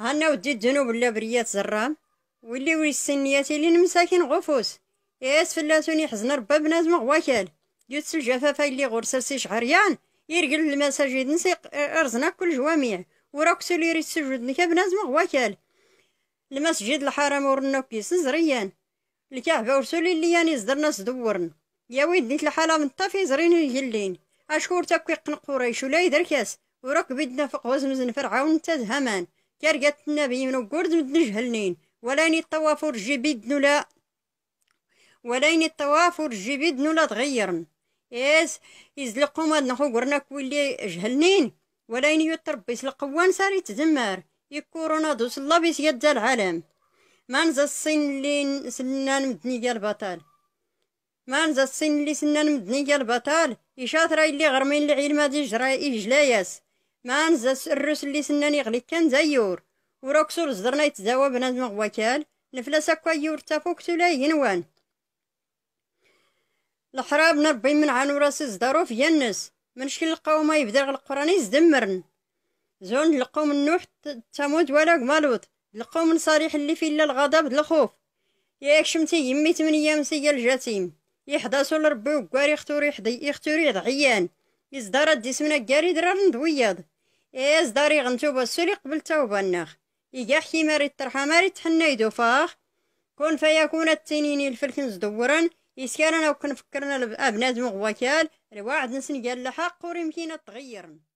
هانا ودي الذنوب لا بريات زرام وي السنيات اللي المساكين غفوس ياس فلاتون يحزن ربا بنادم غواكال يوتس الجفافة اللي غرسل سي شعريان يرقل المساجد نسي ارزنا كل جواميع وراك ريت سجود نكا بنادم غواكال المسجد الحرام ورنوكيس زريان الكعبة ورسولي اللي ياني زدرنا صدورن يا نيت الحالة من الطافي زرين يجلين اشكور تاكو يقنق قريش ولا يدركاس وراك بدنا فوق وزمزن فرعون تاد همان كارقات النبي من قرد متنجهلنين ولاني الطواف الجبيد نلا ولاني الطواف الجبيد نلا تغيرن إس يزلقوا ما نخو قرنا ولي جهلنين ولاني يتربيس يزلقوان ساري تزمار يكورونا دوس الله بيس يد العالم ما نزا الصين اللي سنان مدنية البطال ما نزا الصين اللي سنان مدنية البطال يشاطرا اللي غرمين العلم هادي جراي إجلاياس ما نعم، نزا الروس اللي سناني غلي كان زيور وراكسور زدرنا يتزاوى بنادم غواكال نفلس هكا يور تافوك تلا ينوان الحراب نربي من عانو راسي زدارو في ينس من شكل القوم يبدا القران يزدمرن زون القوم نوح تموت ولا قمالوت القوم صريح اللي في الغضب الخوف ياك شمتي يمي ايام سي الجاتيم يحداثو لربي وكاري ختوري حدي يختوري ضعيان يزدار ديسمنا كاري درار ندويض إيز داري غنتوبة سولي قبل توبة النخ حي ماري الطرحة ماري تحنى يدوفاخ كون فيكون التنين الفلكنز دورا إسكارنا وكنفكرنا لأبناد غواكال الواحد نسن قال الحق وريمكينا تغيرن